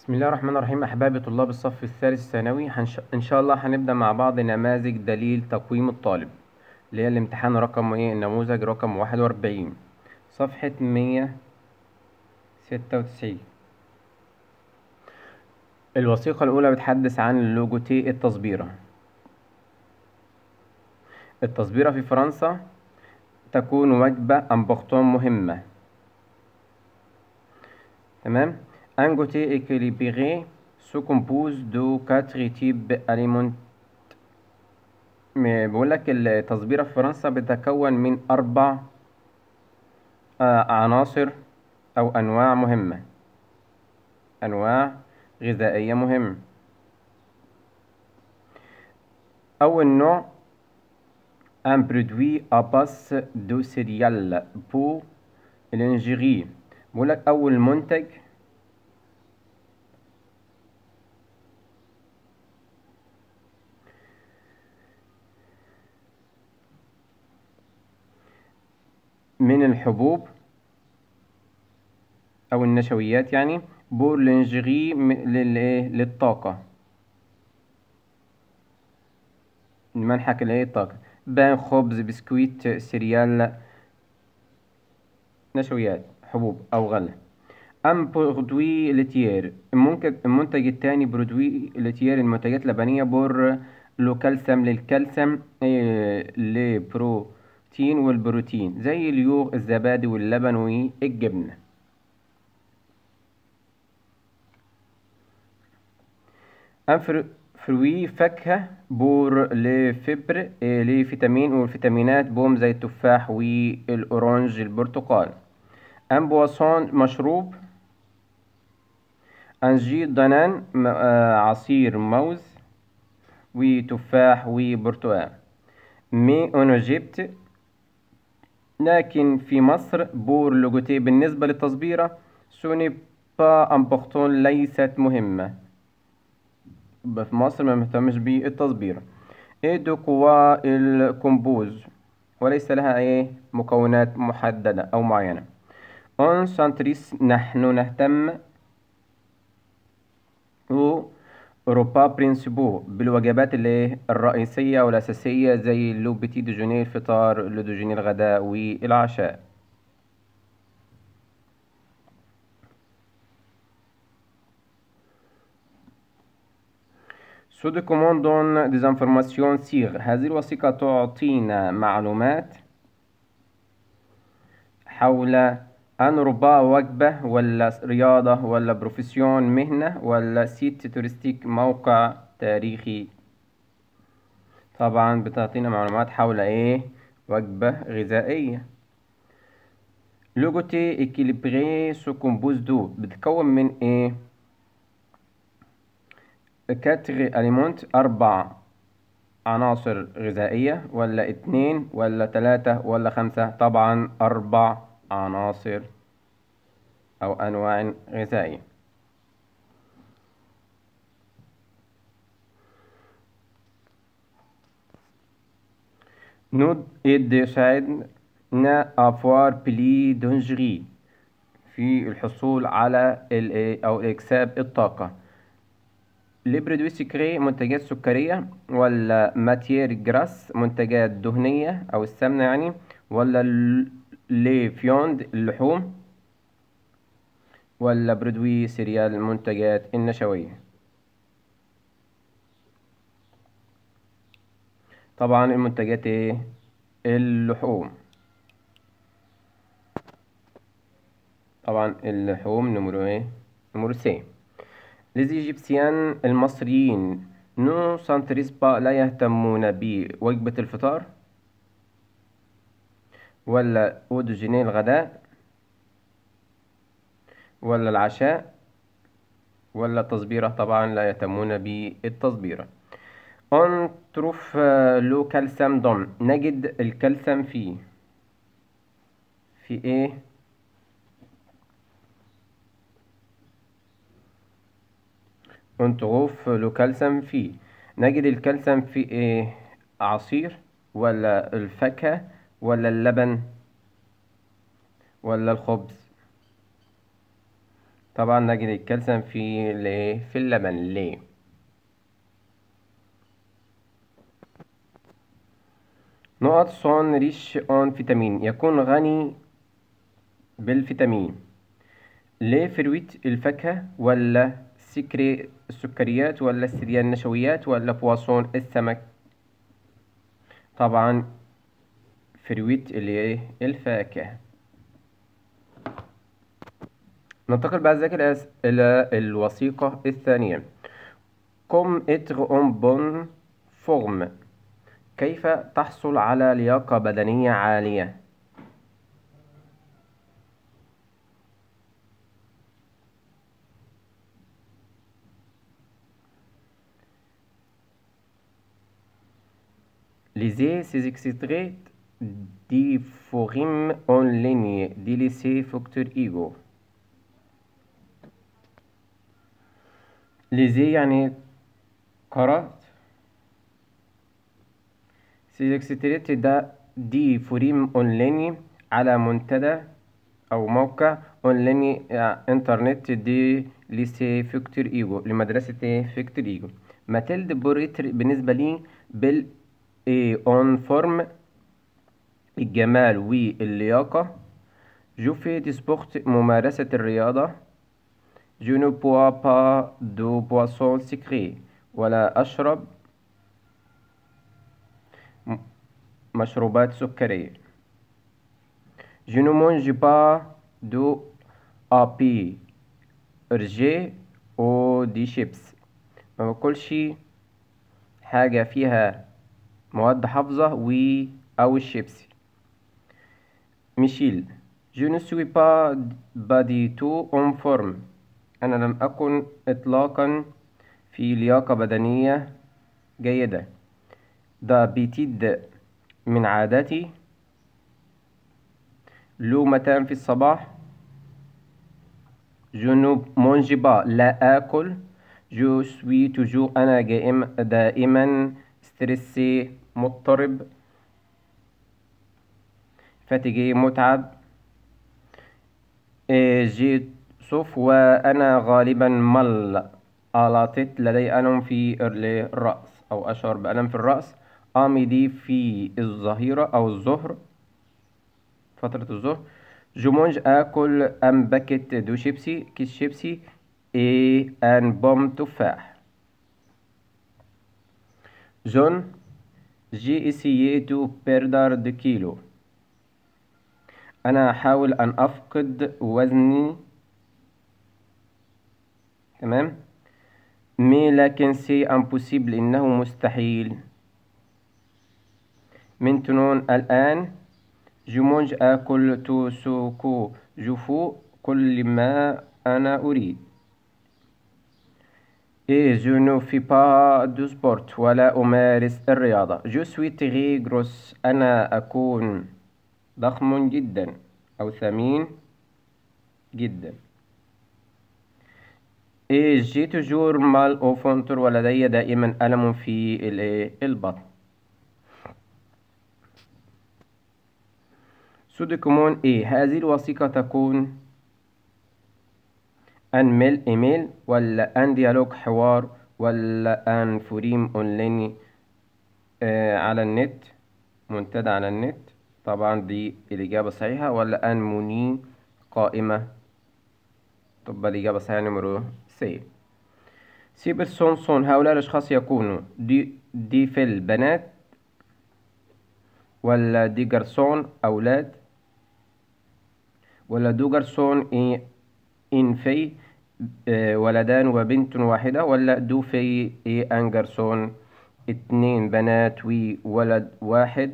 بسم الله الرحمن الرحيم أحبابي طلاب الصف الثالث الثانوي هنش... إن شاء الله هنبدأ مع بعض نماذج دليل تقويم الطالب اللي هي الامتحان رقم إيه النموذج رقم واحد وأربعين صفحة مية ستة وتسعين الوثيقة الأولى بتحدث عن تي التصبيرة التصبيرة في فرنسا تكون وجبة أم مهمة تمام Un goûter équilibré se compose de quatre types aliments بيقول لك التصبيرة في فرنسا بتتكون من أربع عناصر أو أنواع مهمة أنواع غذائية مهمة أول نوع un produit à base de céréales pour l'ingérie بيقول لك أول منتج من الحبوب أو النشويات يعني بورلنجغي إيه، للطاقة المنحك اللي الطاقة بان خبز بسكويت سريال نشويات حبوب أو غلة أم برودوي لتيير المنتج الثاني برودوي لتيير المنتجات اللبنية بور لوكالسم للكالسيوم إيه، لبرو التين والبروتين زي اليوغ الزبادي واللبن والجبنة فروي فاكهة بور لي فبر إيه، والفيتامينات بوم زي التفاح والأورانج البرتقال أم بواسون مشروب أنجي دانان آه، عصير موز وتفاح وبرتقال مي أونوجيبت لكن في مصر بور لوجوتي بالنسبة للتصبيرة سوني با امبوختون ليست مهمة في مصر ما مهتمش بالتصبيرة ايه دو كوا الكومبوز وليس لها ايه مكونات محددة او معينة اون سانتريس نحن نهتم و اوروبا برينسيبو بالوجبات اللي الرئيسيه والاساسيه زي لو بيتي جوني الفطار لو جوني الغداء والعشاء سو دي كوموندون ديزانفورماسيون سيغ هذه الوثيقة تعطينا معلومات حول أنا رباع وجبة ولا رياضة ولا بروفيسيون مهنة ولا سيت تورستيك موقع تاريخي طبعا بتعطينا معلومات حول ايه وجبة غذائية لوجوتي اكيليبري سو كومبوز دو بتكون من ايه كاتر اليمونت اربع عناصر غذائية ولا اتنين ولا تلاتة ولا خمسة طبعا اربع عناصر أو أنواع غذائية نود Nous نا أفوار بلي دونجري في الحصول على ال أو إكساب الطاقة لبريدوي سكري منتجات سكرية ولا ماتير جراس منتجات دهنية أو السمنة يعني ولا لفيوند اللحوم ولا برودوي سيريال المنتجات النشوية طبعا المنتجات ايه اللحوم طبعا اللحوم نمرو ايه نمرو سي ليزيجيبسيان المصريين نو سانتريسبا لا يهتمون بوجبة الفطار ولا أودو جيني الغداء ولا العشاء ولا التصبيرة طبعا لا يهتمون بالتصبيرة أون تروف لو كالسام دون نجد الكالسام في في ايه أون تروف لو كالسام في نجد الكالسام في ايه عصير ولا الفاكهة ولا اللبن ولا الخبز طبعا نجد الكالسيوم في الايه في اللبن ليه نقط صون ريش اون فيتامين يكون غني بالفيتامين ليه فرويت الفاكهة ولا سكري السكريات ولا الثدييات النشويات ولا بواسون السمك طبعا فرويت اللي هي ايه الفاكهة ننتقل بعد ذلك إلى الوثيقة الثانية كم إتر أم بون فورم كيف تحصل على لياقة بدنية عالية Lisez ces extraits دي die اون ليني دي ليسي facteur ايجو ليزي يعني قرأت تريت ده دي فوريم اون ليني على منتدى او موقع اون ليني آه، انترنت دي ليسي فيكتور ايجو لمدرسة فيكتور ايجو ماتيلد بوريتر بالنسبة لي بال اون فورم الجمال واللياقة جو في دي سبورت ممارسة الرياضة جو نو بوا با دو بواسون سكري ولا أشرب مشروبات سكرية جو نو مونجي با دو أبي رجي أو دي شيبس ما باكلش حاجة فيها مواد حافظة و أو الشيبسي ميشيل Je ne suis pas pas du tout en forme. أنا لم أكن إطلاقا في لياقة بدنية جيدة. d'habitude من عادتي لومتان في الصباح. جنوب منجبا لا آكل. جو سوي تجو أنا دائما ستريسي مضطرب. جي إيه؟ متعب إيه، جيت صف وأنا غالبا مل ألاطت لدي ألم في الرأس أو أشعر بألم في الرأس دي في الظهيرة أو الظهر فترة الظهر جمونج آكل أم باكت دو شيبسي كيس شيبسي إي أن بوم تفاح جون جي تو بيردار دو كيلو أنا أحاول أن أفقد وزني تمام مي لكن سي امبوسيبل إنه مستحيل من تنون الآن جمونج أكل توسوكو جفو كل ما أنا أريد اي جو نو في با دو سبورت ولا أمارس الرياضة. جو سوي تغي أنا أكون ضخم جدا أو ثمين جدا جي توجور مال أوفونتر ولدي دائما ألم في البطن سودكمون إيه هذه الوثيقة تكون أن ميل إيميل ولا أن ديالوج حوار ولا أن فوريم أونلاين آه، على النت منتدى على النت طبعا دي الإجابة الصحيحة ولا أنموني قائمة طب الإجابة الصحيحة نمرو سي بيرسون سون هؤلاء الأشخاص يكونوا دي, دي في البنات ولا دي جرسون أولاد ولا دو جرسون إيه إن في آه، ولدان وبنت واحدة ولا دو في إيه أنجرسون اتنين بنات وولد واحد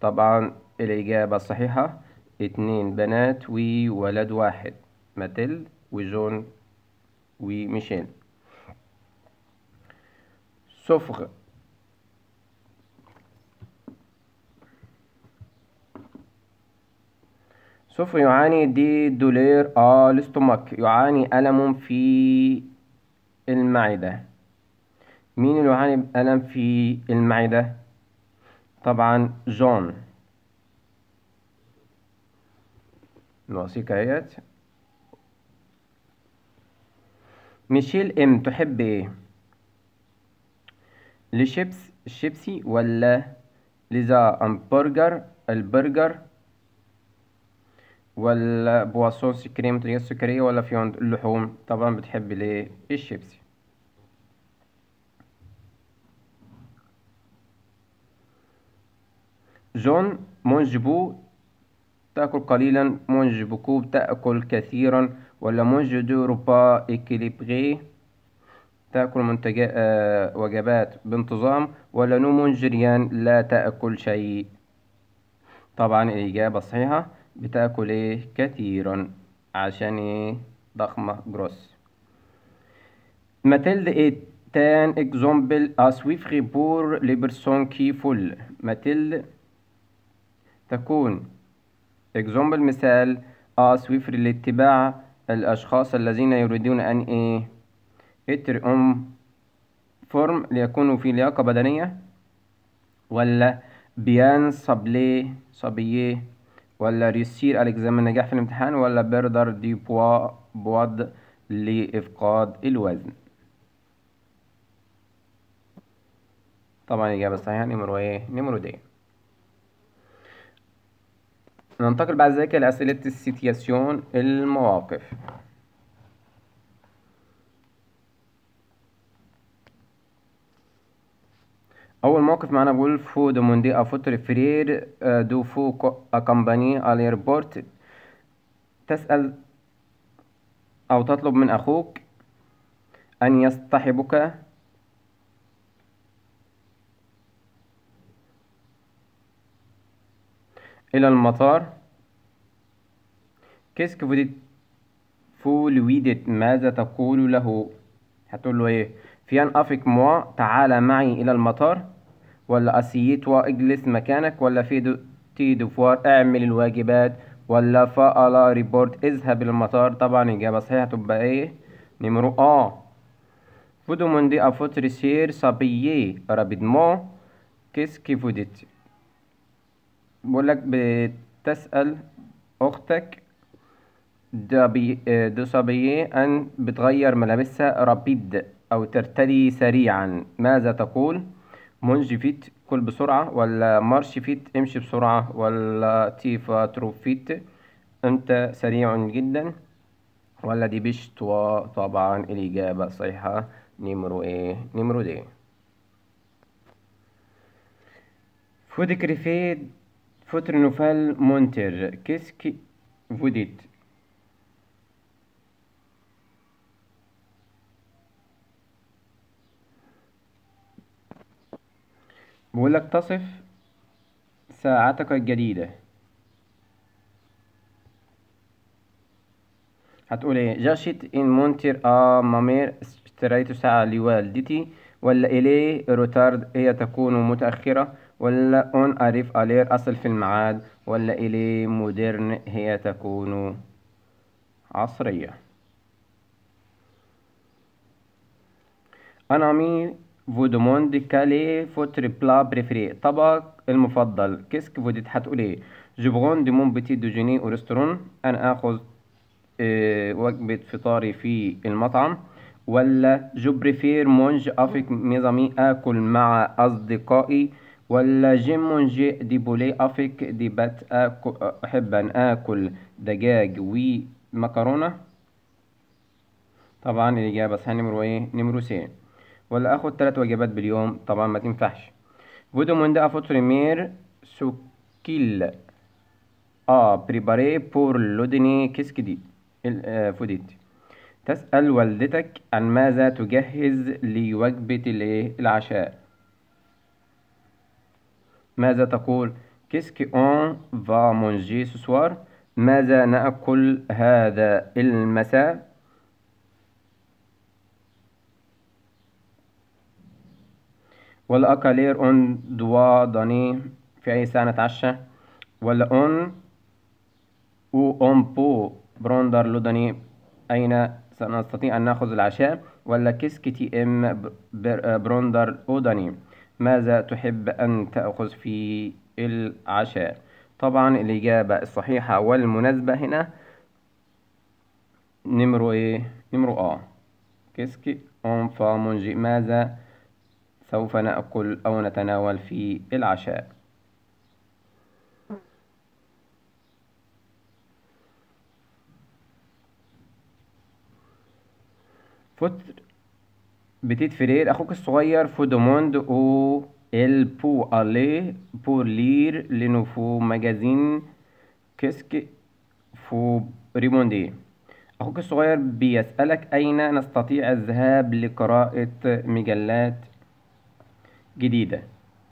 طبعا الإجابة الصحيحة اتنين بنات وولد واحد ماتيل وجون وميشيل صفغ سوف يعاني دي دولير الستومك يعاني ألم في المعدة مين اللي يعاني ألم في المعدة طبعا جون الوثيقة اهيت ميشيل ام تحب ايه لشيبس الشيبسي ولا لذا همبرجر البرجر ولا بواسون سكريم سكرية ولا فيوند اللحوم طبعا بتحب ليه الشيبسي جون مونجبو تأكل قليلا مونج بكوب تأكل كثيرا ولا مونج دو روبا إكليبغي تأكل منتج آه، وجبات بانتظام ولا نو مونجريان لا تأكل شيء طبعا الإجابة الصحيحة بتأكل إيه كثيرا عشان إيه ضخمة جروس ماتيلد إيه تان اكزومبل اسويفري بور لبرسون كي فول ماتيلد تكون اكزامبل مثال us آه، وفر لاتباع الأشخاص الذين يريدون أن إيه اترئم فورم ليكونوا في لياقة بدنية ولا بيان صبلي صبيي ولا ريسير الإكزام النجاح في الامتحان ولا بردر دي بوا بواد لإفقاد الوزن طبعا الإجابة الصحيحة نمرو إيه نمرو ديه ننتقل بعد ذلك لأسئلة السيتياسيون المواقف أول موقف معنا بقول فو دو موندي أفوتر فرير آه، دو فو أكمباني اليربورت تسأل أو تطلب من أخوك أن يصطحبك إلى المطار كيسك كيس فول ويدت ماذا تقول له هتقول له ايه فيان افيك موا تعال معي الى المطار ولا اسييت اجلس مكانك ولا في دو تي دوفوار اعمل الواجبات ولا فألا ريبورت اذهب المطار طبعا اجابة صحيحة تبقى ايه نمرو اه فودو موندي افوت سير سابيي رابيدمون كيسكي كيفوديت بقولك بتسأل أختك دوسابييه أن بتغير ملابسها رابيد أو ترتدي سريعا ماذا تقول مونجي فيت كل بسرعة ولا مارش فيت امشي بسرعة ولا تيفا تروفيت أنت سريع جدا ولا دي بشت وطبعا الإجابة صحيحة نمرو ايه نمرو دي فودكريفيد فوتر نوفال مونتير كيسك فوديت بقول لك تصف ساعتك الجديدة هتقول ايه جاشت ان مونتر ا مامير اشتريت ساعة لوالدتي ولا اليه روتارد هي تكون متأخرة ولا أون أريف ألير أصل في المعاد ولا إلي مودرن هي تكون عصرية أنا مي فودموند دي كالي فوتر بلا بريفري طبق المفضل كيسك فوديت حتقولي ايه جبغون دي مون بتي او ورسترون انا اخذ آه، وجبة فطاري في المطعم ولا جو بريفير مونج افيك ميزامي اكل مع اصدقائي ولا جيم جي دي بولي افيك دي بات أكل آه، أحب أن آكل دجاج ومكرونة طبعا الإجابة صح نمرو إيه نمرو سي ولا آخد تلات وجبات باليوم طبعا ما تنفعش فودو موندا أفوتر سوكيل آه بريباري بور لودني كيسك دي آه، فوديت تسأل والدتك عن ماذا تجهز لوجبة العشاء ماذا تقول كيسكي اون فا مونجي سوسوار ماذا نأكل هذا المساء ولا أكالير اون دوا داني في أي ساعة نتعشى ولا اون أو أون بو بروندر لوداني أين سنستطيع أن نأخذ العشاء ولا كيسكي تي إم بروندر أوداني ماذا تحب أن تأخذ في العشاء طبعا الإجابة الصحيحة والمناسبة هنا نمرو إيه نمرو آه كيسكي أون فامونجي ماذا سوف نأكل أو نتناول في العشاء فتر بتيت فرير أخوك الصغير فودوموند أو إل بو ألي بور لير لنوفو ماجازين كيسك فو ريموندي أخوك الصغير بيسألك أين نستطيع الذهاب لقراءة مجلات جديدة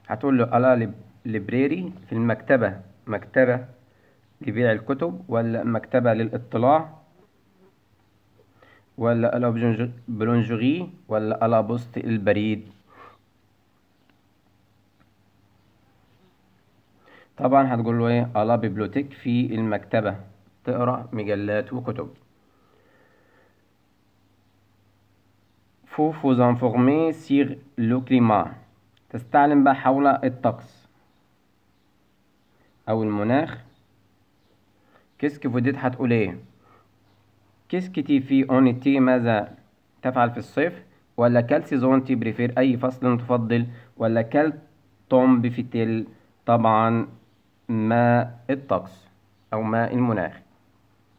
هتقول له ألا ليبريري في المكتبة مكتبة لبيع الكتب ولا مكتبة للإطلاع ولا الا بلونجوري ولا الا بوست البريد طبعا هتقول له ايه الا بيبلوتيك في المكتبه تقرا مجلات وكتب فو فوز انفورمي سيغ لو كليما تستعلم بقى حول الطقس او المناخ كيسك فوديت هتقول ايه كيسكتي في اونيتي ماذا تفعل في الصيف ولا كال تي بريفير أي فصل تفضل ولا كال تومب في طبعا ما الطقس أو ما المناخ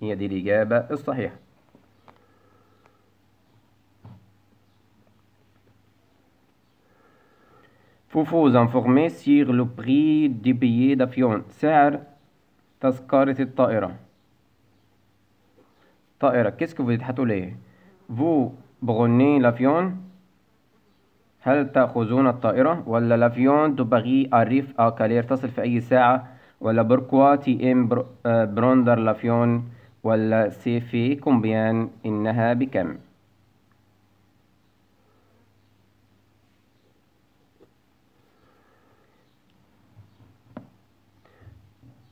هي دي الإجابة الصحيحة فوفوز انفورمي سيغ لو بري دي بيي دافيون سعر تذكرة الطائرة طايره كيس كو فوزيت vous ليه فو بغوني لافيون هل تأخذون الطائرة ولا لافيون دو باغي أريف أو تصل في أي ساعة ولا بركوا تي إم بروندر آه، لافيون ولا سي في كومبيان إنها بكم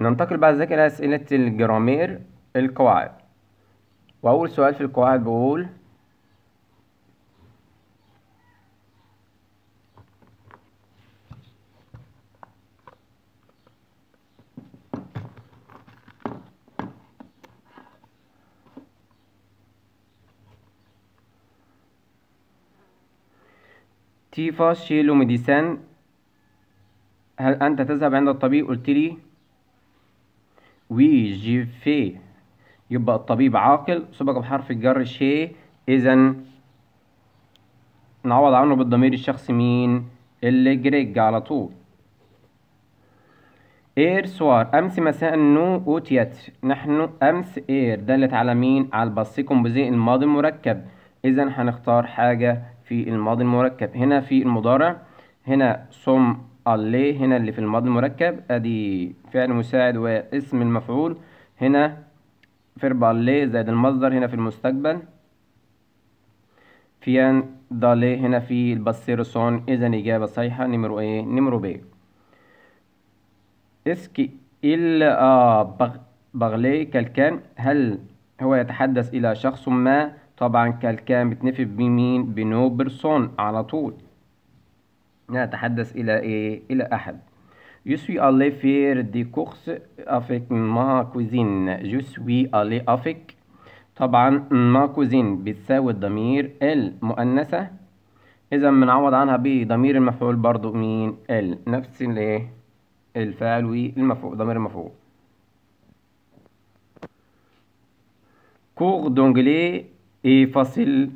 ننتقل بعد ذلك إلى أسئلة الجرامير القواعد وأول سؤال في القواعد بقول تيفا شيلو ميديسان هل أنت تذهب عند الطبيب؟ قلت لي وي جي في يبقى الطبيب عاقل سبق بحرف الجر شيء إذا نعوض عنه بالضمير الشخصي مين اللي جريج على طول اير سوار امس مساء نو اوتيت نحن امس اير دلت على مين على البسيكم بزي الماضي المركب اذا هنختار حاجة في الماضي المركب هنا في المضارع هنا صم اللي هنا اللي في الماضي المركب ادي فعل مساعد واسم المفعول هنا فيربال لي زائد المصدر هنا في المستقبل فيان دالي هنا في سون إذا إجابة صحيحة نمرو إيه نمرو بي اسكي إلا بغلي كالكان هل هو يتحدث إلى شخص ما طبعا كالكان بتنفي بمين بنو برسون على طول نتحدث إلى إيه إلى أحد Je suis allé faire des courses avec ma cousine. Je suis allé avec طبعا ما كوزين بتساوي الضمير ال مؤنثة إذا بنعوض عنها بضمير المفعول برضو مين ال نفس الايه الفعل والمفعول ضمير المفعول كور دونجلي اي فاصل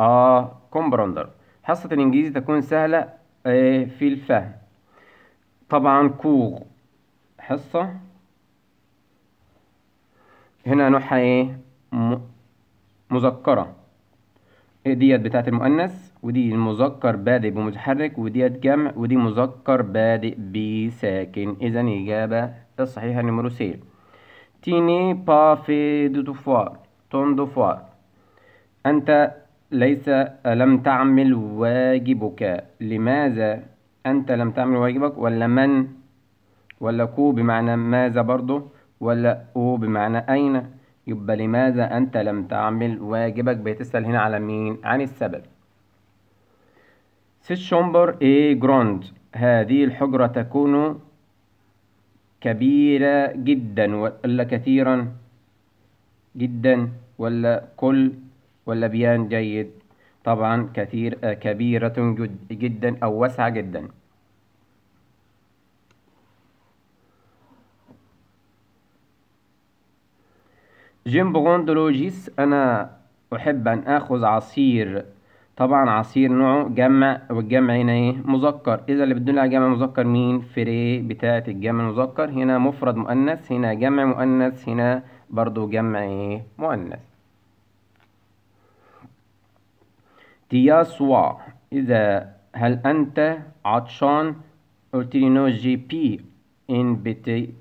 ا كومبروندر حصة الإنجليزي تكون سهلة آه، في الفهم طبعا كور حصة هنا نوعها ايه مذكرة إيه ديت بتاعت المؤنث ودي المذكر بادئ بمتحرك وديت جمع ودي مذكر بادئ بساكن اذا اجابة الصحيحة نمرو سيل تيني بافي دو دوفوار تون دوفوار انت ليس لم تعمل واجبك لماذا أنت لم تعمل واجبك ولا من ولا كو بمعنى ماذا برضه ولا أو بمعنى أين يبقى لماذا أنت لم تعمل واجبك بتسأل هنا على مين عن السبب سيت شومبر إي جروند هذه الحجرة تكون كبيرة جدا ولا كثيرا جدا ولا كل ولا بيان جيد طبعا كثير آه، كبيرة جدا أو واسعة جدا جيم بغوندولوجيس أنا أحب أن آخذ عصير طبعا عصير نوعه جمع والجمع هنا ايه مذكر اذا اللي بتدل على جمع مذكر مين فري بتاعه الجمع المذكر هنا مفرد مؤنث هنا جمع مؤنث هنا برضو جمع ايه مؤنث دياسوا إذا هل أنت عطشان قلت لي نو جي بي إن بتي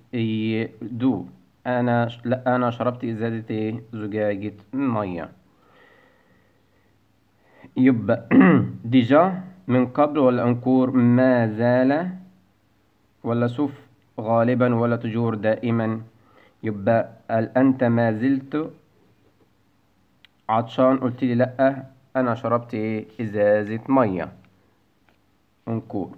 دو أنا لا أنا شربت إزازة زجاجة مية يبقى ديجا من قبل ولا أنكور ما زال ولا سوف غالبا ولا تجور دائما يبقى هل أنت ما زلت عطشان قلت لي لأ أنا شربت إيه إزازة مية انكور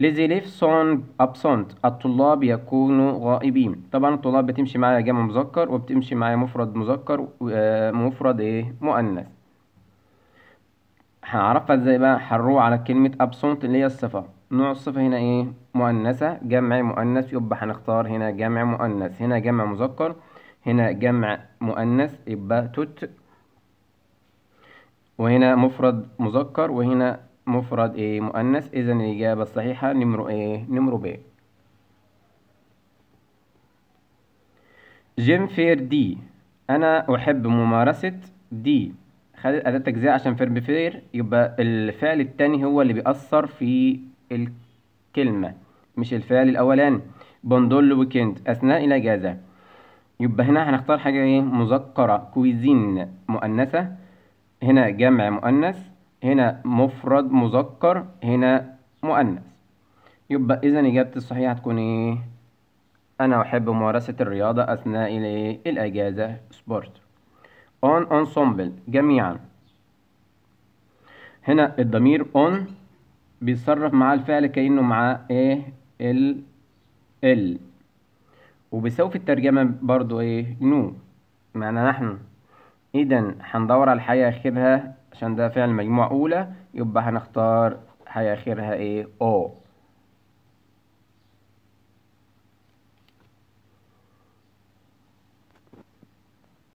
ليزي ليف سون أبسونت الطلاب يكونوا غائبين طبعا الطلاب بتمشي معايا جمع مذكر وبتمشي معايا مفرد مذكر ومفرد آه، إيه مؤنث هعرفها ازاي بقى هنروح على كلمة أبسونت اللي هي الصفة نوع الصفة هنا ايه مؤنثة جمع مؤنث يبقى هنختار هنا جمع مؤنث هنا جمع مذكر هنا جمع مؤنث يبقى توت وهنا مفرد مذكر وهنا مفرد ايه مؤنث اذا الاجابه الصحيحه نمرو ايه نمرو ب جيم فير دي انا احب ممارسه دي خدت اداه تجزئه عشان فير بفير يبقى الفعل التاني هو اللي بيأثر في الكلمه مش الفعل الاولاني بندول ويكند اثناء الاجازه يبقى هنا هنختار حاجه ايه مذكره كويزين مؤنثه هنا جمع مؤنث هنا مفرد مذكر هنا مؤنث يبقى إذا إجابتي الصحيحة هتكون إيه؟ أنا أحب ممارسة الرياضة أثناء الأجازة سبورت اون ensemble جميعا هنا الضمير اون بيتصرف مع الفعل كأنه مع ايه ال ال وبيساوي في الترجمة برضو ايه نو معنى نحن اذا هندور على الحي اخرها عشان ده فعل مجموعة اولى يبقى هنختار حي اخرها ايه او